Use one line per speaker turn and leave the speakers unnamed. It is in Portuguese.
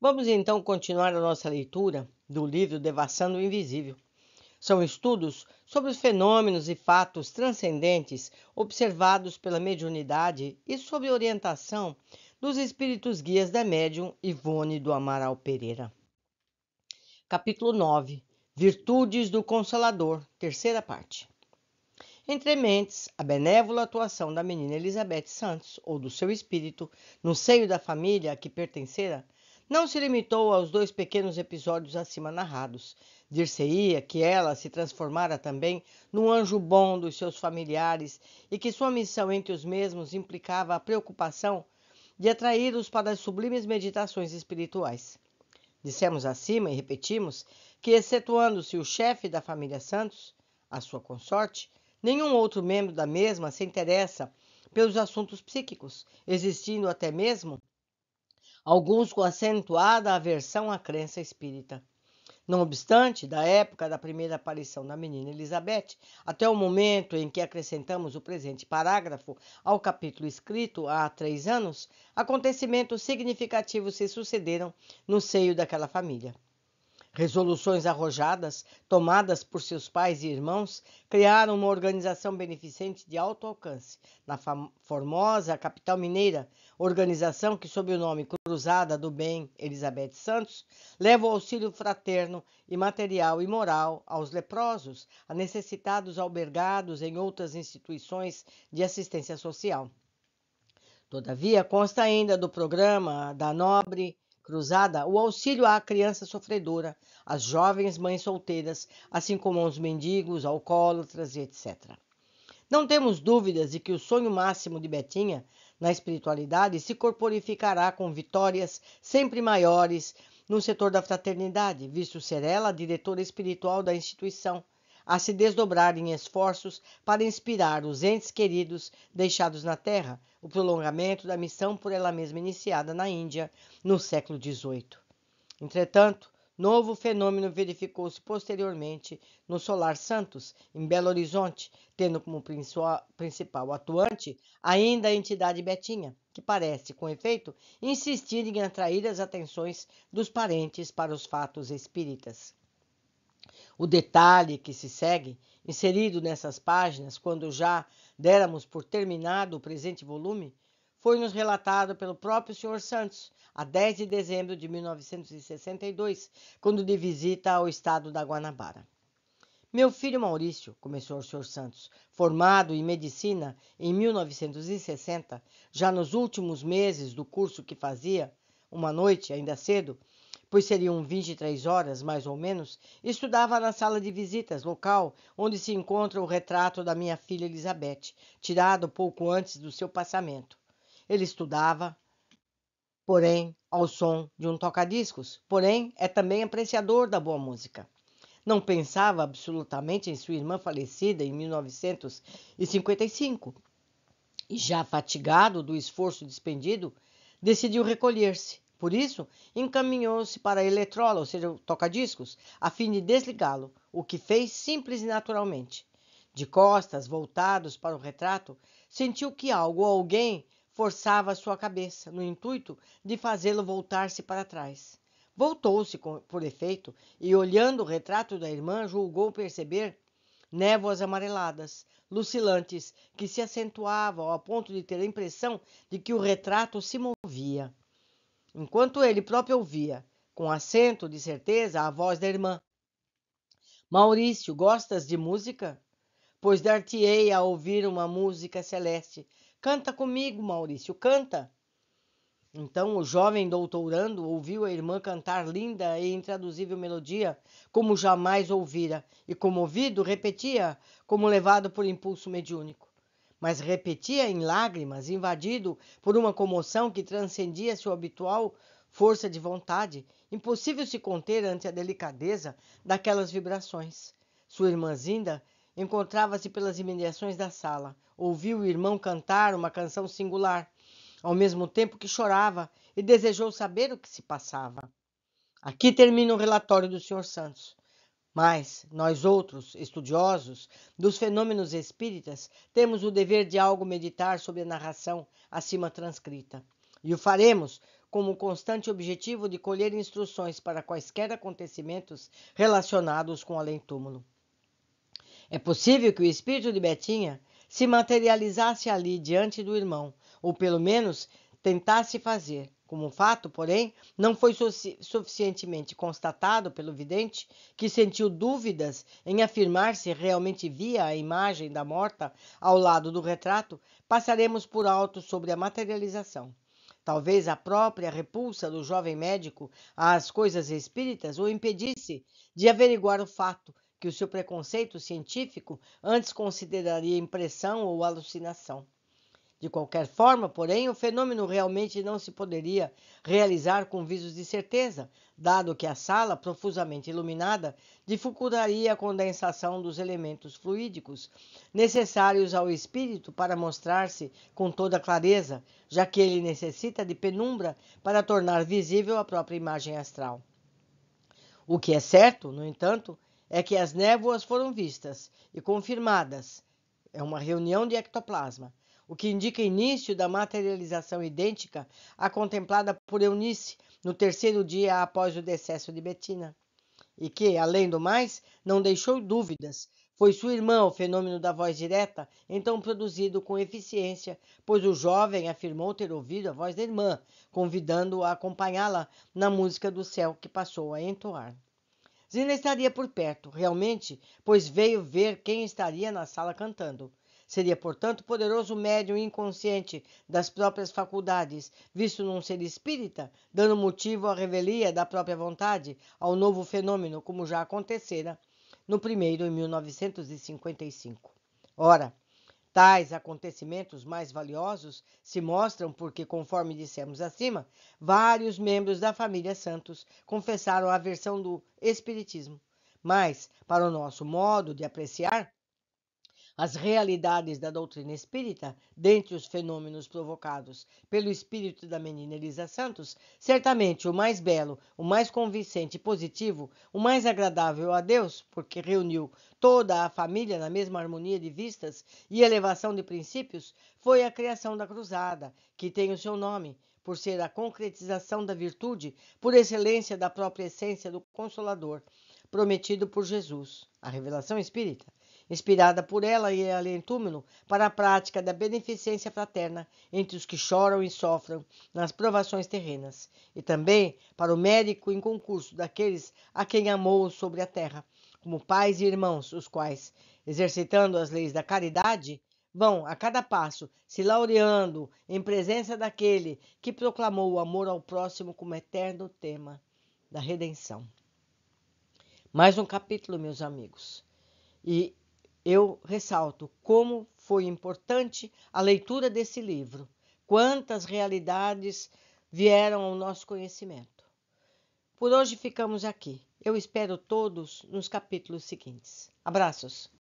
Vamos então continuar a nossa leitura do livro Devassando o Invisível. São estudos sobre os fenômenos e fatos transcendentes observados pela mediunidade e sob orientação dos espíritos guias da médium Ivone do Amaral Pereira. Capítulo 9 Virtudes do Consolador, terceira parte. Entre mentes, a benévola atuação da menina Elizabeth Santos, ou do seu espírito, no seio da família a que pertencera, não se limitou aos dois pequenos episódios acima narrados. Dir-se-ia que ela se transformara também num anjo bom dos seus familiares e que sua missão entre os mesmos implicava a preocupação de atraí-los para as sublimes meditações espirituais. Dissemos acima e repetimos que, excetuando-se o chefe da família Santos, a sua consorte, nenhum outro membro da mesma se interessa pelos assuntos psíquicos, existindo até mesmo alguns com acentuada aversão à crença espírita. Não obstante, da época da primeira aparição da menina Elizabeth até o momento em que acrescentamos o presente parágrafo ao capítulo escrito há três anos, acontecimentos significativos se sucederam no seio daquela família. Resoluções arrojadas, tomadas por seus pais e irmãos, criaram uma organização beneficente de alto alcance na formosa capital mineira, organização que, sob o nome Cruzada do Bem Elizabeth Santos, leva o auxílio fraterno e material e moral aos leprosos, a necessitados albergados em outras instituições de assistência social. Todavia, consta ainda do programa da nobre cruzada o auxílio à criança sofredora, às jovens mães solteiras, assim como aos mendigos, alcoólatras e etc. Não temos dúvidas de que o sonho máximo de Betinha na espiritualidade se corporificará com vitórias sempre maiores no setor da fraternidade, visto ser ela a diretora espiritual da instituição a se desdobrar em esforços para inspirar os entes queridos deixados na Terra o prolongamento da missão por ela mesma iniciada na Índia no século XVIII. Entretanto, Novo fenômeno verificou-se posteriormente no Solar Santos, em Belo Horizonte, tendo como principal atuante ainda a entidade Betinha, que parece, com efeito, insistir em atrair as atenções dos parentes para os fatos espíritas. O detalhe que se segue, inserido nessas páginas, quando já déramos por terminado o presente volume, foi nos relatado pelo próprio Sr. Santos, a 10 de dezembro de 1962, quando de visita ao estado da Guanabara. Meu filho Maurício, começou o Sr. Santos, formado em medicina em 1960, já nos últimos meses do curso que fazia, uma noite, ainda cedo, pois seriam 23 horas, mais ou menos, estudava na sala de visitas, local onde se encontra o retrato da minha filha Elizabeth, tirado pouco antes do seu passamento. Ele estudava, porém, ao som de um tocadiscos, porém, é também apreciador da boa música. Não pensava absolutamente em sua irmã falecida em 1955. E já fatigado do esforço despendido, decidiu recolher-se por isso, encaminhou-se para a eletrola, ou seja, o toca-discos, a fim de desligá-lo, o que fez simples e naturalmente. De costas, voltados para o retrato, sentiu que algo ou alguém forçava sua cabeça, no intuito de fazê-lo voltar-se para trás. Voltou-se por efeito e, olhando o retrato da irmã, julgou perceber névoas amareladas, lucilantes, que se acentuavam ao ponto de ter a impressão de que o retrato se movia enquanto ele próprio ouvia, com acento de certeza, a voz da irmã. Maurício, gostas de música? Pois dar-te-ei a ouvir uma música celeste. Canta comigo, Maurício, canta! Então o jovem doutorando ouviu a irmã cantar linda e intraduzível melodia, como jamais ouvira, e comovido repetia, como levado por impulso mediúnico mas repetia em lágrimas, invadido por uma comoção que transcendia sua habitual força de vontade, impossível se conter ante a delicadeza daquelas vibrações. Sua irmãzinda encontrava-se pelas imediações da sala. Ouviu o irmão cantar uma canção singular, ao mesmo tempo que chorava e desejou saber o que se passava. Aqui termina o relatório do Sr. Santos. Mas nós outros, estudiosos dos fenômenos espíritas, temos o dever de algo meditar sobre a narração acima transcrita. E o faremos como constante objetivo de colher instruções para quaisquer acontecimentos relacionados com o além-túmulo. É possível que o espírito de Betinha se materializasse ali diante do irmão, ou pelo menos tentasse fazer, como fato, porém, não foi suficientemente constatado pelo vidente, que sentiu dúvidas em afirmar se realmente via a imagem da morta ao lado do retrato, passaremos por alto sobre a materialização. Talvez a própria repulsa do jovem médico às coisas espíritas o impedisse de averiguar o fato que o seu preconceito científico antes consideraria impressão ou alucinação. De qualquer forma, porém, o fenômeno realmente não se poderia realizar com visos de certeza, dado que a sala, profusamente iluminada, dificultaria a condensação dos elementos fluídicos necessários ao espírito para mostrar-se com toda clareza, já que ele necessita de penumbra para tornar visível a própria imagem astral. O que é certo, no entanto, é que as névoas foram vistas e confirmadas. É uma reunião de ectoplasma o que indica início da materialização idêntica à contemplada por Eunice no terceiro dia após o decesso de Betina. E que, além do mais, não deixou dúvidas. Foi sua irmã o fenômeno da voz direta, então produzido com eficiência, pois o jovem afirmou ter ouvido a voz da irmã, convidando-o a acompanhá-la na música do céu que passou a entoar. Zina estaria por perto, realmente, pois veio ver quem estaria na sala cantando. Seria, portanto, poderoso médium inconsciente das próprias faculdades, visto num ser espírita, dando motivo à revelia da própria vontade, ao novo fenômeno, como já acontecera no primeiro em 1955. Ora, Tais acontecimentos mais valiosos se mostram porque, conforme dissemos acima, vários membros da família Santos confessaram a versão do Espiritismo. Mas, para o nosso modo de apreciar, as realidades da doutrina espírita, dentre os fenômenos provocados pelo espírito da menina Elisa Santos, certamente o mais belo, o mais convincente e positivo, o mais agradável a Deus, porque reuniu toda a família na mesma harmonia de vistas e elevação de princípios, foi a criação da Cruzada, que tem o seu nome, por ser a concretização da virtude, por excelência da própria essência do Consolador, prometido por Jesus, a revelação espírita inspirada por ela e Alien Túmulo, para a prática da beneficência fraterna entre os que choram e sofrem nas provações terrenas, e também para o médico em concurso daqueles a quem amou sobre a terra, como pais e irmãos, os quais, exercitando as leis da caridade, vão a cada passo se laureando em presença daquele que proclamou o amor ao próximo como eterno tema da redenção. Mais um capítulo, meus amigos. E eu ressalto como foi importante a leitura desse livro, quantas realidades vieram ao nosso conhecimento. Por hoje ficamos aqui. Eu espero todos nos capítulos seguintes. Abraços!